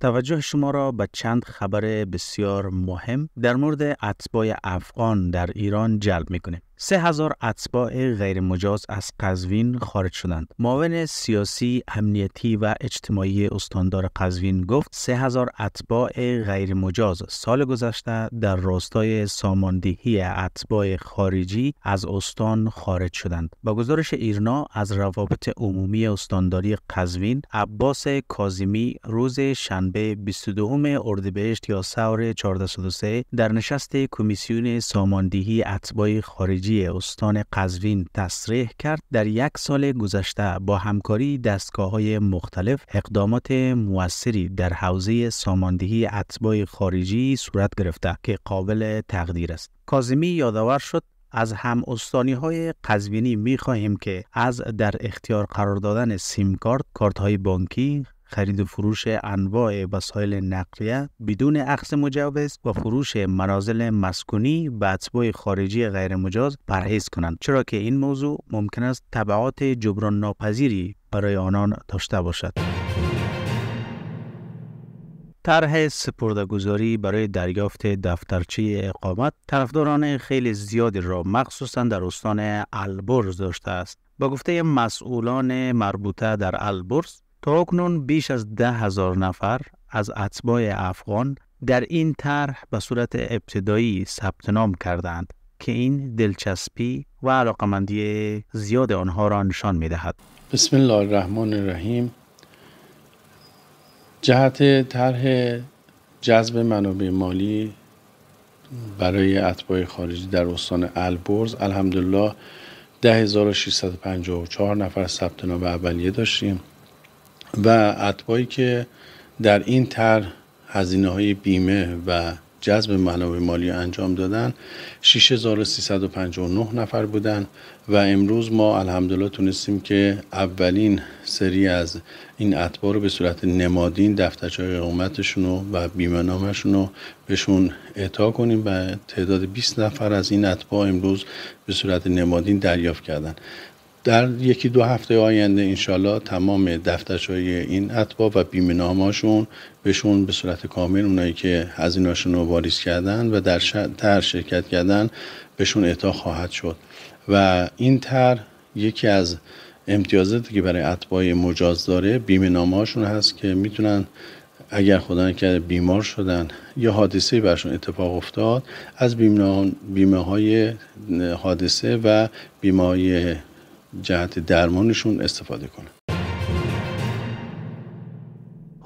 توجه شما را به چند خبر بسیار مهم در مورد اطبای افغان در ایران جلب می کنیم. سه هزار اتباع غیرمجاز از قزوین خارج شدند. معاون سیاسی، امنیتی و اجتماعی استاندار قزوین گفت سه هزار اتباع غیرمجاز سال گذشته در راستای ساماندهی اتباع خارجی از استان خارج شدند. با گزارش ایرنا از روابط عمومی استانداری قزوین، عباس کازیمی روز شنبه 22 اردیبهشت یا سور 1403 در نشست کمیسیون ساماندهی اتباع خارجی استان قزوین تصریح کرد در یک سال گذشته با همکاری دستگاه های مختلف اقدامات موثری در حوزه ساماندهی اتباع خارجی صورت گرفته که قابل تقدیر است. کازمی یادآور شد از هم استانی های قزوینی می خواهیم که از در اختیار قرار دادن سیم کارت، کارت های بانکی، خرید و فروش انواع وسایل نقلیه بدون عقص مجوز و فروش منازل مسکونی و اتباع خارجی مجاز پرهیز کنند چرا که این موضوع ممکن است تبعات جبران ناپذیری برای آنان داشته باشد طرح سپردگذاری برای دریافت دفترچه اقامت طرفداران خیلی زیادی را مخصوصا در استان البرز داشته است. با گفته مسئولان مربوطه در البرز تاکنون بیش از ده هزار نفر از اتباع افغان در این طرح به صورت ابتدایی ثبت نام کردند که این دلچسپی و علاقمندی زیاد آنها را نشان می دهد. بسم الله الرحمن الرحیم جهت طرح جذب منابع مالی برای اتباع خارجی در استان البرز الحمدلله 10654 نفر ثبت نام اولیه داشتیم و اطبایی که در این طرح هزینه های بیمه و جذب منابع مالی انجام دادن 6359 نفر بودن و امروز ما الحمدلله تونستیم که اولین سری از این اطبا رو به صورت نمادین دفترچه اقامتشون و بیمه نامشون رو بهشون اعطا کنیم و تعداد 20 نفر از این اطبا امروز به صورت نمادین دریافت کردن در یکی دو هفته آینده انشالله تمام های این اتبا و بیمه بهشون به صورت کامل اونایی که هزینه‌شون رو واریز کردن و در شرکت کردن بهشون اعطا خواهد شد و این تر یکی از امتیازاتی که برای اطبای مجاز داره بیمه هست که میتونن اگر خدا نکرده بیمار شدن یا حادثه برشون اتفاق افتاد از بیمه های حادثه و بیمه های جهت درمانشون استفاده کنن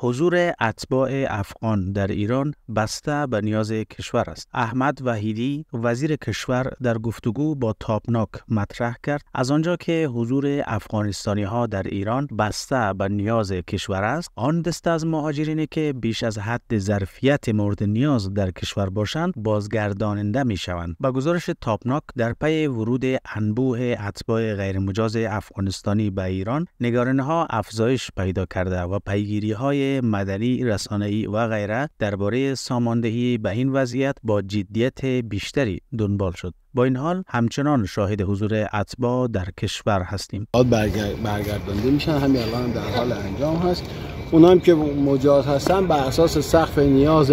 حضور اتباع افغان در ایران بسته به نیاز کشور است. احمد وحیدی وزیر کشور در گفتگو با تاپناک مطرح کرد از آنجا که حضور افغانستانی ها در ایران بسته به نیاز کشور است آن دسته از مهاجرینی که بیش از حد ظرفیت مورد نیاز در کشور باشند بازگرداننده می شوند با گزارش تاپناک در پی ورود انبوه اتباع غیرمجاز افغانستانی به ایران نگارنها افزایش پیدا کرده و پیگیری های مدنی، رسانه‌ای و غیره درباره ساماندهی به این وضعیت با جدیت بیشتری دنبال شد. با این حال همچنان شاهد حضور اتباع در کشور هستیم. برگردانده میشن همین الان در حال انجام هست. هم که مجاز هستن بر اساس سقف نیاز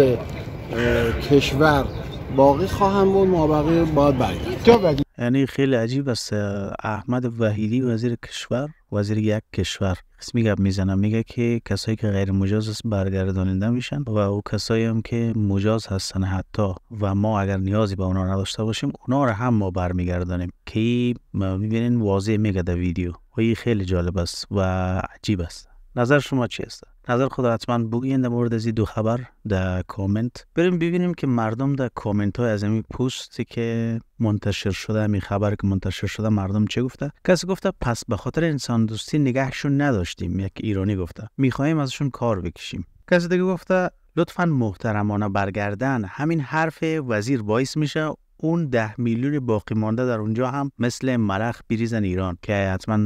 کشور باقی خواهم بود ما باقی باید برگرد یعنی خیلی عجیب است احمد وحیدی وزیر کشور وزیر یک کشور اسمی گپ میزنه میگه که کسایی که غیر مجاز است برگرداننده میشن و او کسایی هم که مجاز هستن حتی و ما اگر نیازی به اونا نداشته باشیم اونا رو هم ما برمیگردانیم که میبینین واضح میگه در ویدیو و خیلی جالب است و عجیب است نظر شما چی است نظر خود حتما بگین در مورد از دو خبر در کامنت بریم ببینیم که مردم در کامنت های از این پوستی که منتشر شده می خبر که منتشر شده مردم چه گفته کسی گفته پس به خاطر انسان دوستی نگهشون نداشتیم یک ایرانی گفته میخواهیم ازشون کار بکشیم کسی دیگه گفته لطفا محترمانه برگردن همین حرف وزیر باعث میشه اون ده میلیون باقی مانده در اونجا هم مثل مرخ بریزن ایران که حتما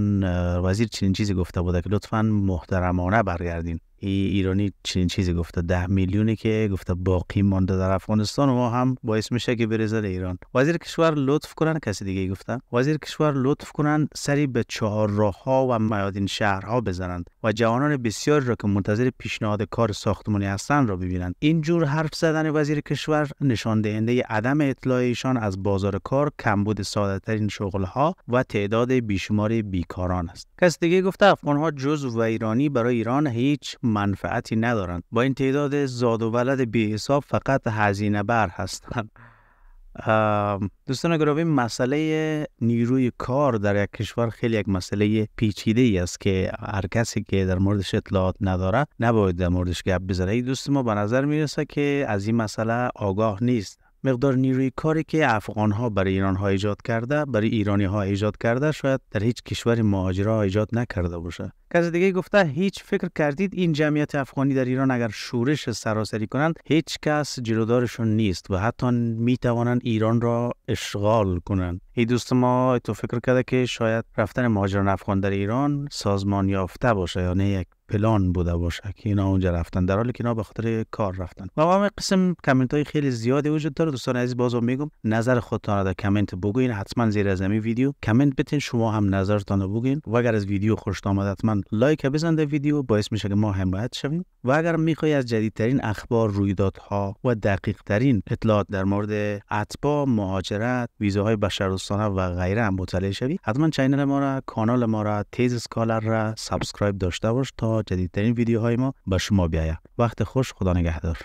وزیر چنین چیزی گفته بوده که لطفا محترمانه برگردین ایرانی چنین چیزی گفته ده میلیونی که گفته باقی مانده در افغانستان و ما هم باعث میشه که بریزه ایران وزیر کشور لطف کنن کسی دیگه گفته وزیر کشور لطف کنن سری به چهار راه ها و میادین شهرها بزنند و جوانان بسیار را که منتظر پیشنهاد کار ساختمانی هستند را ببینند این جور حرف زدن وزیر کشور نشان دهنده عدم اطلاع ایشان از بازار کار کمبود ساده ترین شغل ها و تعداد بیشماری بیکاران است کس دیگه گفته افغان ها جز و ایرانی برای ایران هیچ منفعتی ندارند با این تعداد زاد و ولد بی حساب فقط هزینه بر هستند دوستان گرامی مسئله نیروی کار در یک کشور خیلی یک مسئله پیچیده ای است که هر کسی که در موردش اطلاعات نداره نباید در موردش گپ بزنه دوست ما به نظر میرسه که از این مسئله آگاه نیست مقدار نیروی کاری که افغان ها برای ایران ها ایجاد کرده برای ایرانی ها ایجاد کرده شاید در هیچ کشور مهاجرا ایجاد نکرده باشه کسی دیگه گفته هیچ فکر کردید این جمعیت افغانی در ایران اگر شورش سراسری کنند هیچ کس جلودارشون نیست و حتی می توانند ایران را اشغال کنند ای دوست ما تو فکر کرده که شاید رفتن مهاجران افغان در ایران سازمان یافته باشه یا نه یک پلان بوده باشه که اینا اونجا رفتن در حالی که اینا به خاطر کار رفتن و هم قسم کامنت های خیلی زیادی وجود داره دوستان عزیز بازو میگم نظر خودتان را در کامنت بگوین حتما زیر از ویدیو کامنت بتین شما هم نظرتان رو بگین و اگر از ویدیو خوش آمد حتما لایک بزنید ویدیو باعث میشه که ما حمایت شویم و اگر میخوای از جدیدترین اخبار رویدادها و دقیق ترین اطلاعات در مورد اتباع مهاجرت ویزاهای بشر و غیره هم مطلع شوی حتما چینل ما را کانال ما را تیز اسکالر را سابسکرایب داشته باش تا جدیدترین ویدیوهای ما به شما بیاید وقت خوش خدا نگهدار